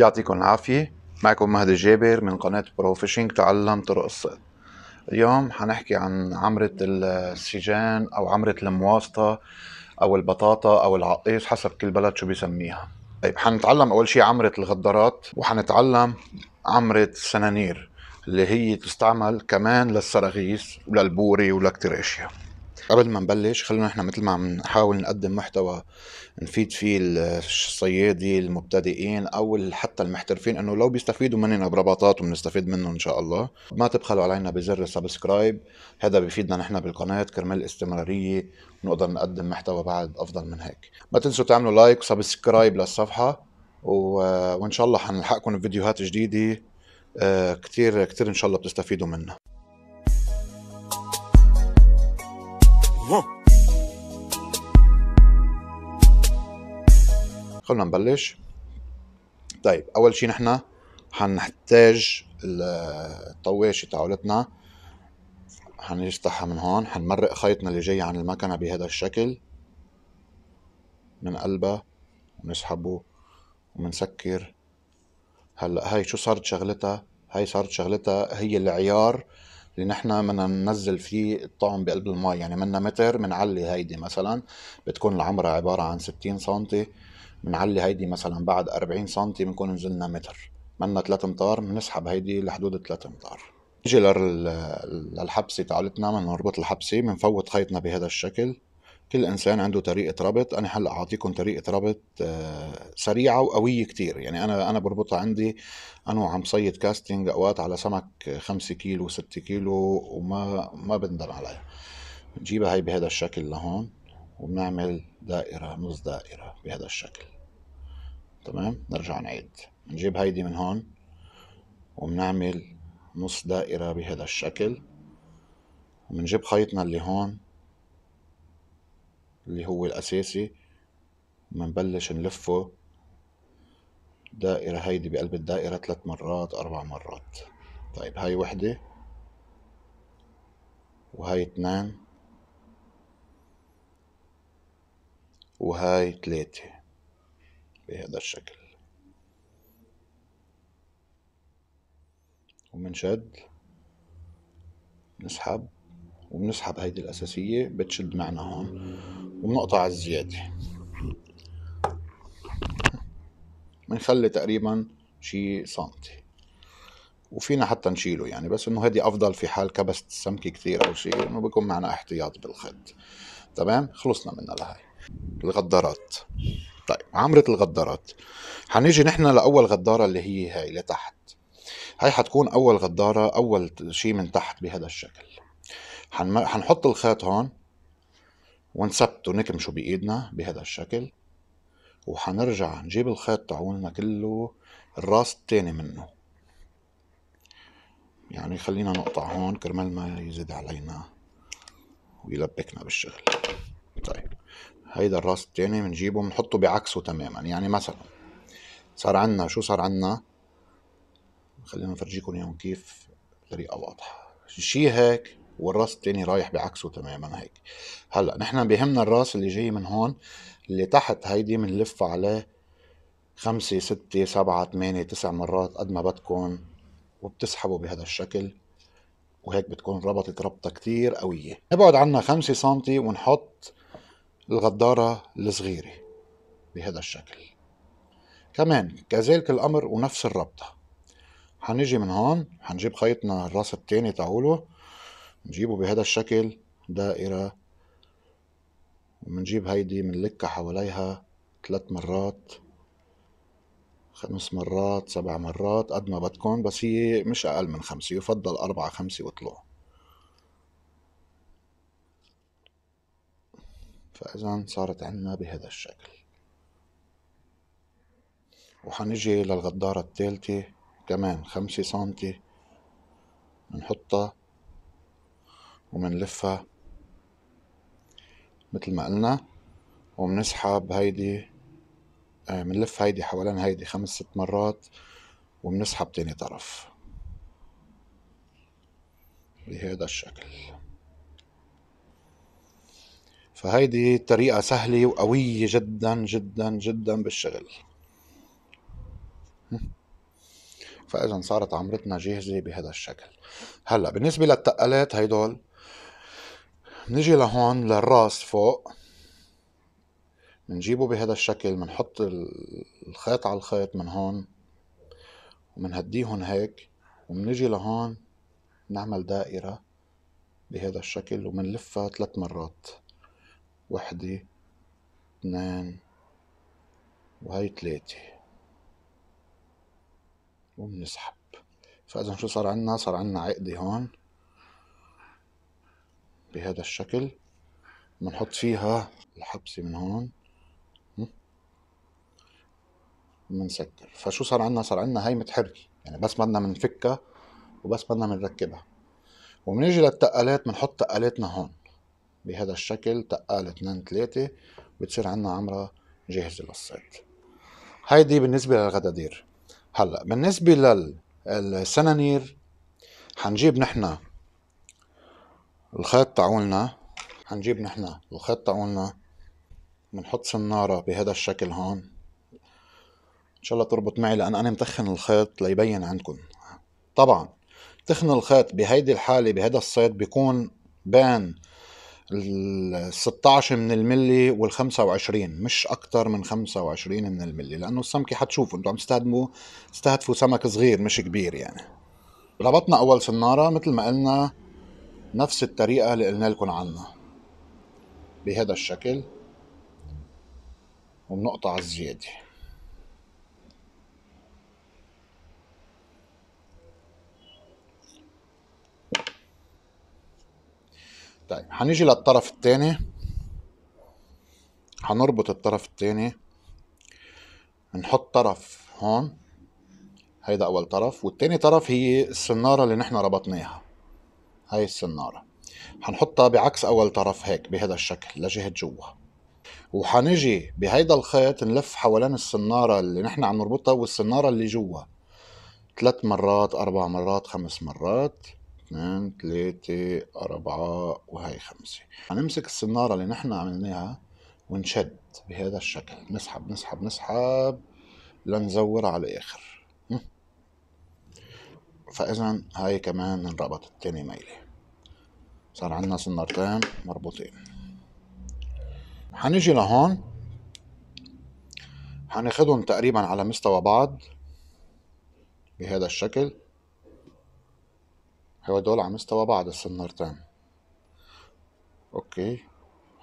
يعطيكم العافية معكم مهدي جابر من قناة برو فيشنج تعلم طرق الصيد اليوم حنحكي عن عمرة السجان أو عمرة المواسطة أو البطاطا أو العقيص حسب كل بلد شو بيسميها طيب حنتعلم أول شيء عمرة الغدارات وحنتعلم عمرة السنانير اللي هي تستعمل كمان للسراغيث وللبوري ولكتر اشياء قبل ما نبلش خلونا نحن مثل ما عم نحاول نقدم محتوى نفيد فيه الصيادي المبتدئين او حتى المحترفين انه لو بيستفيدوا مننا برباطات وبنستفيد منه ان شاء الله ما تبخلوا علينا بزر السبسكرايب هذا بيفيدنا نحن بالقناه كرمال الاستمراريه ونقدر نقدم محتوى بعد افضل من هيك ما تنسوا تعملوا لايك وسبسكرايب للصفحه و... وان شاء الله حنلحقكم بفيديوهات جديده آه، كتير كتير ان شاء الله بتستفيدوا منها خلونا نبلش طيب اول شيء نحن حنحتاج الطواشي تاعولتنا حنفتحها من هون حنمرق خيطنا اللي جاي عن المكنه بهذا الشكل من قلبها ونسحبه ومنسكر هلا هاي شو صارت شغلتها هاي صارت شغلتها هي العيار اللي نحن بدنا ننزل فيه الطعم بقلب المي يعني منا متر بنعلي هيدي مثلا بتكون العمرة عبارة عن 60 سم بنعلي هيدي مثلا بعد 40 سم بنكون نزلنا متر منا 3 امتار بنسحب هيدي لحدود 3 امتار نيجي للحبسة تاعتنا بنربط الحبسة بنفوت خيطنا بهذا الشكل كل انسان عنده طريقه ربط انا هلا اعطيكم طريقه ربط آه، سريعه وقويه كتير يعني انا انا بربطها عندي انا وعم صيد كاستنج اوقات على سمك 5 كيلو 6 كيلو وما ما بندم عليها بنجيبها هي بهذا الشكل لهون وبنعمل دائره نص دائره بهذا الشكل تمام نرجع نعيد بنجيب هيدي من هون وبنعمل نص دائره بهذا الشكل وبنجيب خيطنا اللي هون اللي هو الأساسي منبلش نلفه دائرة هيدي بقلب الدائرة ثلاث مرات أربع مرات طيب هاي وحدة وهاي اثنان وهاي ثلاثة بهذا الشكل ومنشد نسحب وبنسحب هيدي الأساسية بتشد معنا هون وبنقطع الزيادة بنخلي تقريبا شي سنتي وفينا حتى نشيله يعني بس انه هذه افضل في حال كبست السمكة كثير او شيء انه بكون معنا احتياط بالخد تمام خلصنا منها لهي الغدارات طيب عمرة الغدارات حنيجي نحن لاول غدارة اللي هي هاي لتحت هاي حتكون اول غدارة اول شيء من تحت بهذا الشكل حنحط الخيط هون ونثبته نكمشه بايدنا بهذا الشكل وحنرجع نجيب الخيط تاعوننا كله الراس التاني منه يعني خلينا نقطع هون كرمال ما يزيد علينا ويلبكنا بالشغل طيب هيدا الراس التاني بنجيبه بنحطه بعكسه تماما يعني مثلا صار عنا شو صار عنا خلينا نفرجيكم اياهم كيف بطريقه واضحه شي هيك والراس التاني رايح بعكسه تماما هيك هلا نحن بهمنا الراس اللي جاي من هون اللي تحت هيدي بنلف عليه خمسة ستة سبعة تمانية تسع مرات قد ما بدكم وبتسحبوا بهذا الشكل وهيك بتكون ربطت ربطة كتير قوية نبعد عنا خمسة سنتي ونحط الغدارة الصغيرة بهذا الشكل كمان كذلك الأمر ونفس الربطة هنيجي من هون هنجيب خيطنا الراس التاني تاعوله نجيبه بهذا الشكل دائرة ومنجيب هيدي منلكها حواليها ثلاث مرات خمس مرات سبع مرات قد ما بدكم بس هي مش أقل من خمسة يفضل أربعة خمسة وطلوع فإذا صارت عنا بهذا الشكل وحنجي للغدارة الثالثة كمان خمسة سنتي بنحطها وبنلفها مثل ما قلنا وبنسحب هيدي آه، بنلف هيدي حوالين هيدي خمس ست مرات وبنسحب تاني طرف بهذا الشكل فهيدي طريقة سهلة وقوية جدا جدا جدا بالشغل فإذا صارت عمرتنا جاهزة بهذا الشكل هلا بالنسبة للتقالات هيدول نجي لهون للراس فوق منجيبه بهذا الشكل منحط الخيط على الخيط من هون ومنهديهن هيك ومنجي لهون نعمل دائرة بهذا الشكل ومنلفها ثلاث مرات واحدة اثنين وهي ثلاثة وبنسحب فإذا شو صار عنا صار عنا عقدة هون بهذا الشكل بنحط فيها الحبسة من هون بنسكر فشو صار عندنا صار عندنا هي متحركة يعني بس بدنا بنفكها وبس بدنا بنركبها وبنيجي للتقالات بنحط تقالاتنا هون بهذا الشكل تقال اثنين ثلاثة بتصير عندنا عمرة جاهزة للصيد هيدي بالنسبة للغدادير هلا بالنسبة للسنانير حنجيب نحن الخيط تاعولنا حنجيب نحن الخيط تاعولنا بنحط سنارة بهذا الشكل هون ان شاء الله تربط معي لان انا متخن الخيط ليبين عندكم طبعا تخن الخيط بهيدي الحالة بهذا الصيد بيكون بين ال 16 من الملي وال 25 مش اكثر من 25 من الملي لانه السمكه حتشوفوا انتم عم تستهدموا تستهدفوا سمك صغير مش كبير يعني ربطنا اول سناره مثل ما قلنا نفس الطريقة اللي قلنا لكم عنها بهذا الشكل وبنقطع الزيادة طيب هنيجي للطرف الثاني هنربط الطرف الثاني نحط طرف هون هيدا اول طرف والتاني طرف هي السنارة اللي نحن ربطناها هاي السنارة حنحطها بعكس أول طرف هيك بهذا الشكل لجهة جوا وحنجي بهيدا الخيط نلف حوالين السنارة اللي نحن عم نربطها والسنارة اللي جوا ثلاث مرات أربع مرات خمس مرات اثنين ثلاثة أربعة وهي خمسة هنمسك السنارة اللي نحن عملناها ونشد بهذا الشكل نسحب نسحب نسحب لنزورها على الآخر فإذا هاي كمان انربطت تاني ميلة صار عندنا سنارتين مربوطين هنيجي لهون هناخدهم تقريبا على مستوى بعض بهذا الشكل هو دول على مستوى بعض السنارتين اوكي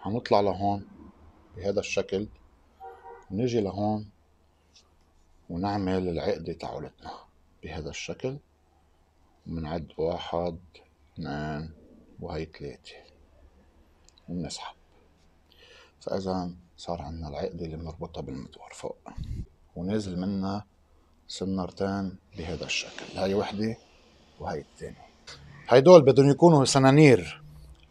هنطلع لهون بهذا الشكل ونجي لهون ونعمل العقدة تعولتنا بهذا الشكل بنعد واحد اثنان وهي ثلاثة وبنسحب فإذا صار عندنا العقدة اللي بنربطها بالمدور فوق ونازل منها سنارتين بهذا الشكل هاي وحدة وهي الثانية هيدول بدهم يكونوا سنانير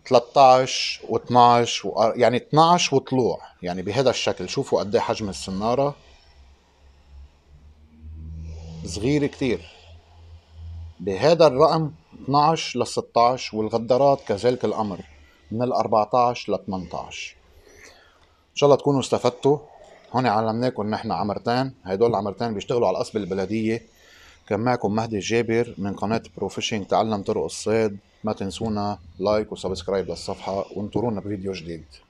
13 و12 و... يعني 12 وطلوع يعني بهذا الشكل شوفوا قد إيه حجم السناره صغيره كتير بهذا الرقم 12 ل 16 والغدارات كذلك الأمر من ال 14 ل 18 إن شاء الله تكونوا استفدتوا هون علمناكم نحن عمرتان هدول العمرتان بيشتغلوا على القصبة البلدية كان معكم مهدي جابر من قناة بروفيشنج تعلم طرق الصيد ما تنسونا لايك وسبسكرايب للصفحة وانطرونا بفيديو جديد